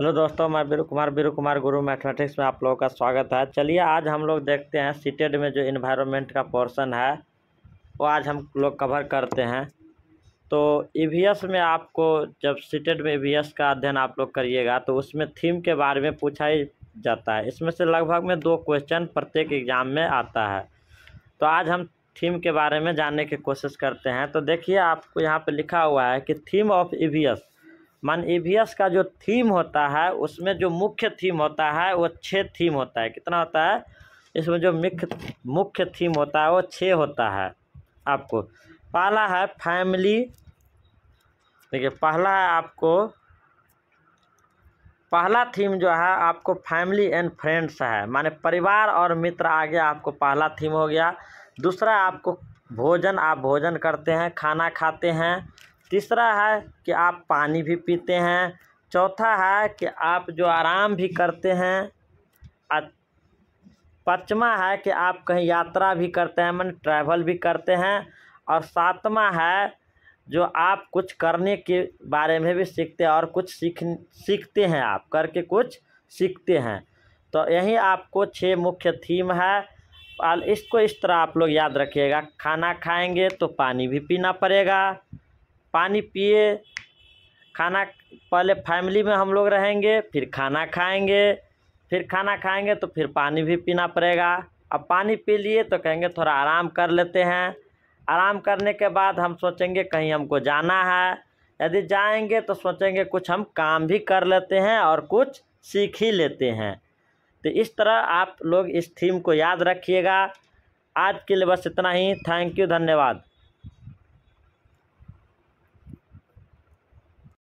hello दोस्तों मैं वीरू कुमार वीरू कुमार गुरु मैथमेटिक्स में आप लोगों का स्वागत है चलिए आज हम लोग देखते हैं सीटेड में जो इन्वायरमेंट का पोर्शन है वो आज हम लोग कवर करते हैं तो ईवीएस e में आपको जब सीटेड में ईवीएस e का अध्ययन आप लोग करिएगा तो उसमें थीम के बारे में पूछा ही जाता है इसमें से लगभग में दो क्वेश्चन प्रत्येक एग्ज़ाम में आता है तो आज हम थीम के बारे में जानने की कोशिश करते हैं तो देखिए आपको यहाँ पर लिखा हुआ है कि थीम ऑफ ई मान मानईवियस e का जो थीम होता है उसमें जो मुख्य थीम होता है वो छः थीम होता है कितना होता है इसमें जो मुख्य मुख्य थीम होता है वो छः होता है आपको पहला है फैमिली देखिए पहला है आपको पहला थीम जो है आपको फैमिली एंड फ्रेंड्स है माने परिवार और मित्र आ गया आपको पहला थीम हो गया दूसरा आपको भोजन आप भोजन करते हैं खाना खाते हैं तीसरा है कि आप पानी भी पीते हैं चौथा है कि आप जो आराम भी करते हैं पाँचवा है कि आप कहीं यात्रा भी करते हैं मन ट्रैवल भी करते हैं और सातवा है जो आप कुछ करने के बारे में भी सीखते हैं और कुछ सीख सीखते हैं आप करके कुछ सीखते हैं तो यही आपको छः मुख्य थीम है और इसको इस तरह आप लोग याद रखिएगा खाना खाएंगे तो पानी भी पीना पड़ेगा पानी पिए खाना पहले फैमिली में हम लोग रहेंगे फिर खाना खाएंगे फिर खाना खाएंगे तो फिर पानी भी पीना पड़ेगा अब पानी पी लिए तो कहेंगे थोड़ा आराम कर लेते हैं आराम करने के बाद हम सोचेंगे कहीं हमको जाना है यदि जाएंगे तो सोचेंगे कुछ हम काम भी कर लेते हैं और कुछ सीख ही लेते हैं तो इस तरह आप लोग इस थीम को याद रखिएगा आज के लिए बस इतना ही थैंक यू धन्यवाद